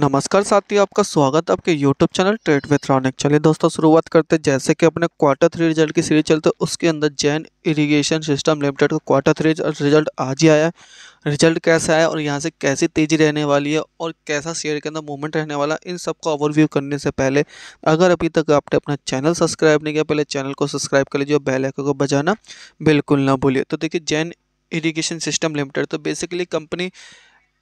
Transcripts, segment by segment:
नमस्कार साथियों आपका स्वागत है आपके YouTube channel trade with Ronik चलिए दोस्तों शुरुआत करते हैं जैसे कि अपने क्वार्टर थ्री रिजल्ट की सीरीज चलते उसके अंदर जैन इरिगेशन सिस्टम लिमिटेड का क्वार्टर थ्री रिजल्ट आज ही आया है रिजल्ट कैसा है और यहाँ से कैसी तेज़ी रहने वाली है और कैसा शेयर के अंदर मूवमेंट रहने वाला इन सब का ओवरव्यू करने से पहले अगर अभी तक आपने अपना चैनल सब्सक्राइब नहीं किया पहले चैनल को सब्सक्राइब कर लीजिए और बेल को बजाना बिल्कुल ना भूलिए तो देखिए जैन इरीगेशन सिस्टम लिमिटेड तो basically company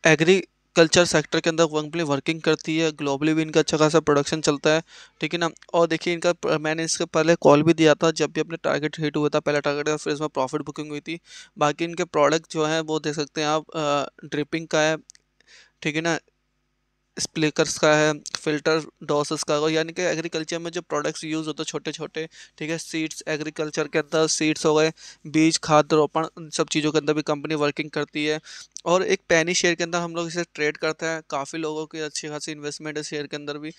agriculture sector के अंदर कंपनी वर्किंग करती है ग्लोबली भी इनका अच्छा खासा प्रोडक्शन चलता है ठीक है ना और देखिए इनका मैंने इसके पहले कॉल भी दिया था जब भी अपने टारगेट हिट हुआ था पहला टारगेट था फिर इसमें प्रॉफिट बुकिंग हुई थी बाकी इनके प्रोडक्ट जो है वो देख सकते हैं आप ड्रिपिंग का है ठीक है ना स्प्लिकर्स का है फिल्टर डोसेस का यानी कि एग्रीकल्चर में जो प्रोडक्ट्स यूज़ होते हैं छोटे छोटे ठीक है सीड्स एग्रीकल्चर के अंदर सीड्स हो गए बीज खाद रोपण इन सब चीज़ों के अंदर भी कंपनी वर्किंग करती है और एक पैनी शेयर के अंदर हम लोग इसे ट्रेड करते हैं काफ़ी लोगों की अच्छी खासी इन्वेस्टमेंट है शेयर के अंदर भी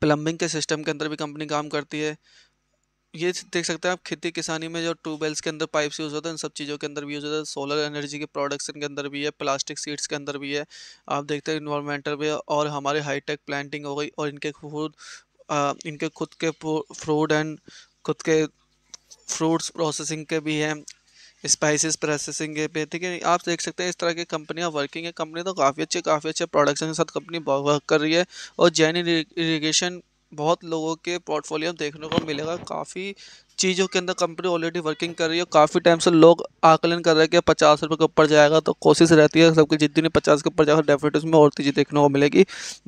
प्लम्बिंग के सिस्टम के अंदर भी कंपनी काम करती है ये देख सकते हैं आप खेती किसानी में जो ट्यूबवेल्स के अंदर पाइप्स यूज़ होता है इन सब चीज़ों के अंदर भी यूज़ होता है सोलर एनर्जी के प्रोडक्शन के अंदर भी है प्लास्टिक सीड्स के अंदर भी है आप देखते हैं इन्वामेंटल भी है, और हमारे हाईटेक प्लांटिंग हो गई और इनके खुद इनके खुद के फ्रूट एंड खुद के फ्रूट्स प्रोसेसिंग के भी हैं स्पाइसेस प्रोसेसिंग के पे ठीक है आप देख सकते हैं इस तरह की कंपनियां वर्किंग है कंपनी तो काफ़ी अच्छी काफ़ी अच्छे प्रोडक्शन के साथ कंपनी वर्क कर रही है और जैन इरीगेशन बहुत लोगों के पोर्टफोलियो देखने को मिलेगा काफ़ी चीज़ों के अंदर कंपनी ऑलरेडी वर्किंग कर रही है काफ़ी टाइम से लोग आकलन कर रहे हैं कि पचास रुपये के ऊपर जाएगा तो कोशिश रहती है सबकी जितनी पचास के ऊपर जाएगा डेफिनेट उसमें और चीज़ें देखने को मिलेगी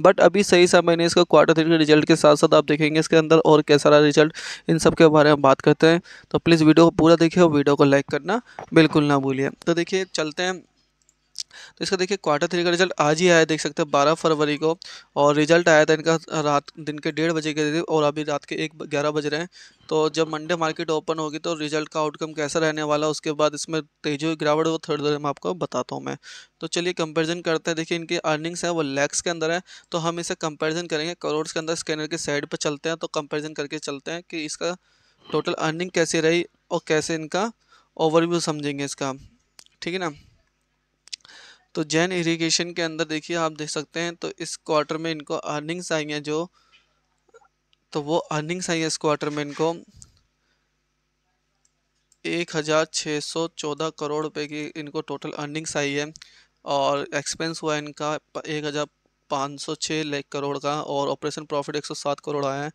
बट अभी सही समय नहीं इसका क्वार्टर थ्री के रिजल्ट के साथ साथ आप देखेंगे इसके अंदर और कैसा रहा रिजल्ट इन सब के बारे में बात करते हैं तो प्लीज़ वीडियो को पूरा देखिए और वीडियो को लाइक करना बिल्कुल ना भूलिए तो देखिए चलते हैं तो इसका देखिए क्वार्टर थ्री का रिजल्ट आज ही आया देख सकते हैं बारह फरवरी को और रिजल्ट आया था इनका रात दिन के डेढ़ बजे के और अभी रात के एक ग्यारह बज रहे हैं तो जब मंडे मार्केट ओपन होगी तो रिजल्ट का आउटकम कैसा रहने वाला उसके बाद इसमें तेजी हुई गिरावट वो थर्ड में आपको बताता हूँ मैं तो चलिए कंपैरिजन करते हैं देखिए इनकी अर्निंग्स है वो लैक्स के अंदर है तो हम इसे कंपैरिजन करेंगे करोड़ के अंदर स्कैनर के साइड पर चलते हैं तो कंपेरिजन करके चलते हैं कि इसका टोटल अर्निंग कैसे रही और कैसे इनका ओवरव्यू समझेंगे इसका ठीक है ना तो जैन इरिगेशन के अंदर देखिए आप देख सकते हैं तो इस क्वार्टर में इनको अर्निंग्स आई हैं जो तो वो अर्निंग्स आई हैं इस क्वार्टर में इनको एक हज़ार छः सौ चौदह करोड़ रुपए की इनको टोटल अर्निंग्स आई है और एक्सपेंस हुआ इनका एक हज़ार पाँच सौ छः लाख करोड़ का और ऑपरेशन प्रॉफिट एक सौ सात करोड़ आया है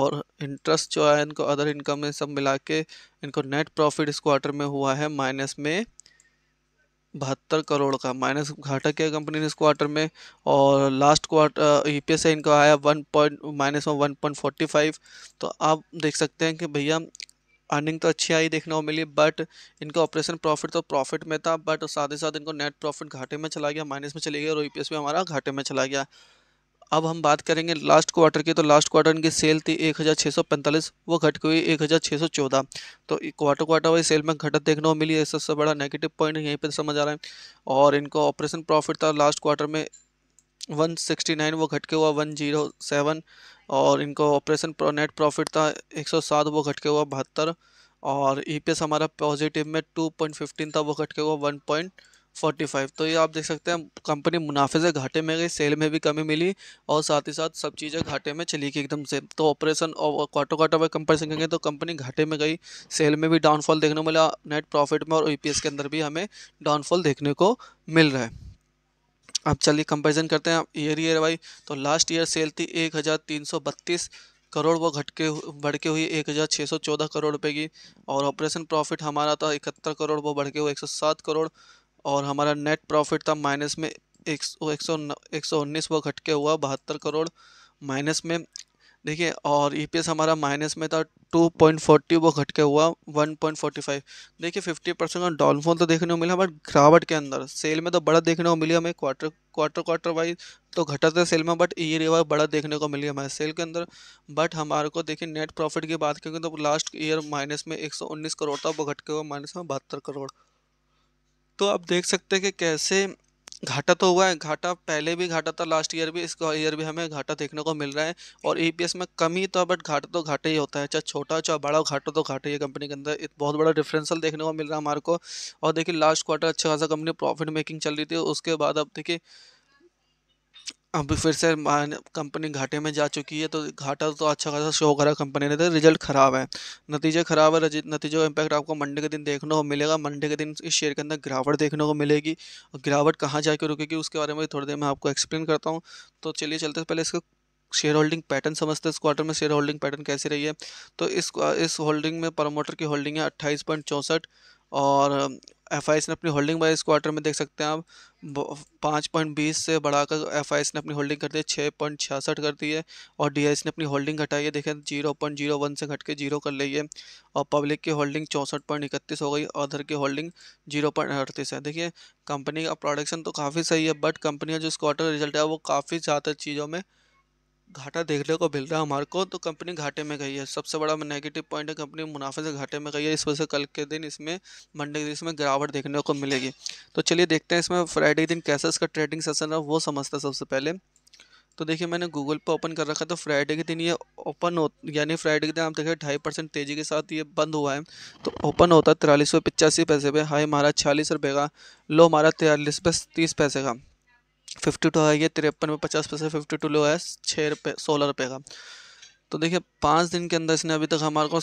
और इंटरेस्ट जो है इनको अदर इनकम में सब मिला के इनको नेट प्रॉफिट इस क्वार्टर में हुआ है माइनस में बहत्तर करोड़ का माइनस घाटा किया कंपनी ने इस क्वार्टर में और last quarter E P e S इनका आया one point minus one point forty five तो आप देख सकते हैं कि भैया अर्निंग तो अच्छी आई देखने को मिली बट इनका ऑपरेशन प्रॉफिट तो प्रॉफिट में था बट साथ ही साथ इनको नेट प्रॉफिट घाटे में चला गया माइनस में चले गया और ई e में हमारा घाटे में चला गया अब हम बात करेंगे लास्ट क्वार्टर की तो लास्ट क्वार्टर इनकी सेल थी 1645 वो घट गई 1614 तो क्वार्टर क्वार्टर वाइज सेल में घटत देखने को मिली है सबसे बड़ा नेगेटिव पॉइंट यहीं पर समझ आ रहा है और इनको ऑपरेशन प्रॉफिट था लास्ट क्वार्टर में 169 वो घट के हुआ 107 और इनको ऑपरेशन नेट प्रॉफिट था 107 वो घट के हुआ बहत्तर और ई e हमारा पॉजिटिव में फिफ्टीन था वो घट के हुआ पॉइंट 45 तो ये आप देख सकते हैं कंपनी मुनाफे से घाटे में गई सेल में भी कमी मिली और साथ ही साथ सब चीज़ें घाटे में चली गई एकदम से तो ऑपरेशन और क्वार्टर क्वार्टर वाइज कंपेरिजन करेंगे तो कंपनी घाटे में गई सेल में भी डाउनफॉल देखने को मिला नेट प्रॉफिट में और ई e के अंदर भी हमें डाउनफॉल देखने को मिल रहा है अब चलिए कंपेरिजन करते हैं ईयर ईयर वाई तो लास्ट ईयर सेल थी एक हज़ार तीन सौ बत्तीस करोड़ वो घटके बढ़ के हुई एक हज़ार छः सौ चौदह करोड़ रुपये की और ऑपरेशन प्रॉफिट हमारा था इकहत्तर करोड़ वो बढ़ के हुए एक सौ सात करोड़ और हमारा नेट प्रॉफिट था माइनस में एक सौ एक सौ उन्नीस वो घट के हुआ बहत्तर करोड़ माइनस में देखिए और ई e हमारा माइनस में था टू पॉइंट फोर्टी वो घट के हुआ वन पॉइंट फोर्टी फाइव देखिए फिफ्टी परसेंट का डाउनफॉल तो देखने को मिला बट गिरावट के अंदर सेल में तो बड़ा देखने को मिली हमें क्वार्टर क्वार्टर क्वार्टर वाइज तो घटा था सेल में बट ये रिवर बड़ा देखने को मिली हमारे सेल के अंदर बट हमारे को देखिए नेट प्रॉफिट की बात करेंगे तो लास्ट ईयर माइनस में एक सौ उन्नीस करोड़ था वो घट के हुआ माइनस में बहत्तर करोड़ तो आप देख सकते हैं कि कैसे घाटा तो हुआ है घाटा पहले भी घाटा था लास्ट ईयर भी इस ईयर भी हमें घाटा देखने को मिल रहा है और ई में कमी तो बट घाटा तो घाटा ही होता है चाहे छोटा चाहे बड़ा घाटा तो घाटा ही है कंपनी के अंदर एक बहुत बड़ा डिफरेंसल देखने को मिल रहा है हमारे को और देखिए लास्ट क्वार्टर अच्छा खासा कंपनी प्रॉफिट मेकिंग चल रही थी उसके बाद अब देखिए अब फिर से कंपनी घाटे में जा चुकी है तो घाटा तो अच्छा खासा शो करा कंपनी ने तो रिजल्ट ख़राब है नतीजे ख़राब है नतीजे का इम्पैक्ट आपको मंडे के दिन देखने को मिलेगा मंडे के दिन इस शेयर के अंदर गिरावट देखने को मिलेगी और गिरावट कहाँ जाकर रुकेगी उसके बारे में थोड़ी देर में आपको एक्सप्लेन करता हूँ तो चलिए चलते पहले इसका शेयर होल्डिंग पैटर्न समझते हैं इस क्वार्टर में शेयर होल्डिंग पैटर्न कैसी रही है तो इस इस होल्डिंग में प्रमोटर की होल्डिंग है अट्ठाईस पॉइंट चौंसठ और एफ ने अपनी होल्डिंग बाई इस क्वार्टर में देख सकते हैं आप पाँच पॉइंट बीस से बढ़ाकर एफ ने अपनी होल्डिंग कर दी है छः पॉइंट छियासठ कर दी है और डी ने अपनी होल्डिंग घटाई है देखें जीरो पॉइंट जीरो वन से घट के जीरो कर ली है और पब्लिक की होल्डिंग चौंसठ पॉइंट इकतीस हो गई अदर की होल्डिंग जीरो पॉइंट अड़तीस है देखिए कंपनी का प्रोडक्शन तो काफ़ी सही है बट कंपनी का जो इस क्वार्टर रिजल्ट है वो काफ़ी ज़्यादा चीज़ों में घाटा देखने को मिल रहा है हमारे को तो कंपनी घाटे में गई है सबसे बड़ा नेगेटिव पॉइंट है कंपनी मुनाफे से घाटे में गई है इस वजह से कल के दिन इसमें मंडे के दिन इसमें गिरावट देखने को मिलेगी तो चलिए देखते हैं इसमें फ्राइडे के दिन कैसा इसका ट्रेडिंग सेशन रहा वो समझता सबसे पहले तो देखिए मैंने गूगल पर ओपन कर रखा तो फ्राइडे के दिन ये ओपन हो यानी फ्राइडे के दिन आप देखिए ढाई परसेंट तेज़ी के साथ ये बंद हुआ है तो ओपन होता है तिरालीस सौ पिचासी पैसे पे हाई मारा छियालीस रुपये का लो मारा तिरालीस पे तीस पैसे का फिफ्टी टू तो हाई है तिरपन में पचास पैसे फिफ्टी टू लो है छः रुपये सोलह रुपये का तो देखिए पाँच दिन के अंदर इसने अभी तक हमारे को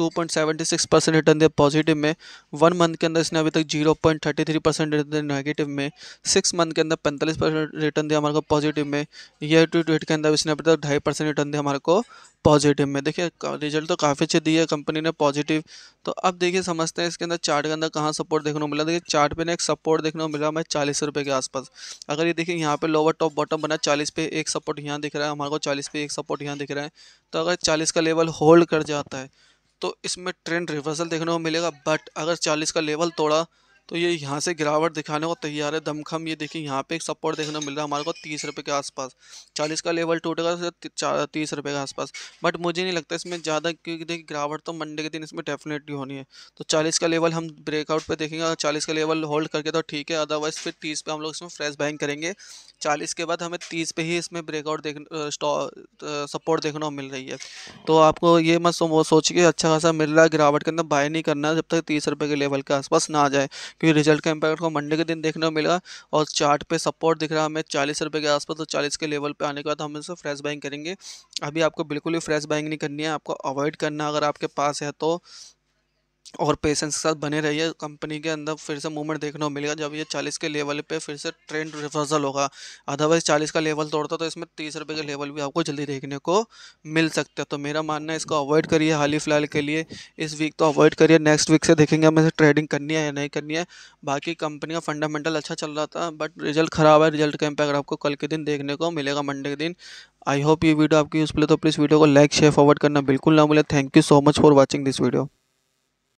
2.76 परसेंट रिटर्न दिया पॉजिटिव में वन मंथ के अंदर इसने अभी तक 0.33 परसेंट रिटर्न दिया नेगेटिव में सिक्स मंथ के अंदर 45 परसेंट रिटर्न दिया हमारे को पॉजिटिव में ईयर टू डेट के अंदर इसने अभी तक ढाई परसेंट रिटर्न दिया हमारे को पॉजिटिव में देखिए रिजल्ट तो काफ़ी अच्छे दिए कंपनी ने पॉजिटिव तो अब देखिए समझते हैं इसके अंदर चार्ट के अंदर कहाँ सपोर्ट देखने को मिला देखिए चार्ट पे ना एक सपोर्ट देखने को मिला हमें चालीस रुपये के आसपास अगर ये देखिए यहाँ पे लोअर टॉप बॉटम बना चालीस पे एक सपोर्ट यहाँ दिख रहा है हमारे को चालीस पे एक सपोर्ट यहाँ दिख रहा है तो अगर चालीस का लेवल होल्ड कर जाता है तो इसमें ट्रेंड रिवर्सल देखने को मिलेगा बट अगर 40 का लेवल तोड़ा तो ये यहाँ से गिरावट दिखाने को तैयार है दमखम ये देखिए यहाँ पे एक सपोर्ट देखने को मिल रहा है हमारे को तीस रुपये के आसपास चालीस का लेवल टूटेगा तो तीस रुपये के आसपास बट मुझे नहीं लगता इसमें ज़्यादा क्योंकि देखिए गिरावट तो मंडे के दिन इसमें डेफिनेटली होनी है तो चालीस का लेवल हम ब्रेकआउट पर देखेंगे अगर चालीस का लेवल होल्ड करके तो ठीक है अदरवाइज़ फिर तीस पर हम लोग इसमें फ्रेश बैंक करेंगे चालीस के बाद हमें तीस पे ही इसमें ब्रेकआउट देख सपोर्ट देखने को मिल रही है तो हाँ। आपको ये मत सोचिए अच्छा खासा मिल रहा है गिरावट के अंदर बाय नहीं करना जब तक तीस रुपये के लेवल के आसपास ना आ जाए क्योंकि रिजल्ट का इम्पैक्ट को मंडे के दिन देखने को मिलेगा और चार्ट पे सपोर्ट दिख रहा है हमें चालीस रुपये के आसपास तो चालीस के लेवल पर आने के बाद हम इसको फ्रेश बाइंग करेंगे अभी आपको बिल्कुल भी फ्रेश बाइंग नहीं करनी है आपको अवॉइड करना अगर आपके पास है तो और पेशेंस के साथ बने रहिए कंपनी के अंदर फिर से मूवमेंट देखने को मिलेगा जब ये चालीस के लेवल पे फिर से ट्रेंड रिवर्सल होगा अदरवाइज चालीस का लेवल तोड़ता तो इसमें तीस रुपये का लेवल भी आपको जल्दी देखने को मिल सकता है तो मेरा मानना है इसको अवॉइड करिए हाल ही फिलहाल के लिए इस वीक तो अवॉइड करिए नेक्स्ट वीक से देखेंगे हमें ट्रेडिंग करनी है या नहीं करनी है बाकी कंपनी का फंडामेंटल अच्छा चल रहा था बट रिजल्ट खराब है रिजल्ट का इम्पैक्ट आपको कल के दिन देखने को मिलेगा मंडे के दिन आई होप ये वीडियो आपकी यूज़फुल है तो प्लीज़ वीडियो को लाइक शेयर फॉरवर्ड करना बिल्कुल ना मिले thank you so much for watching this video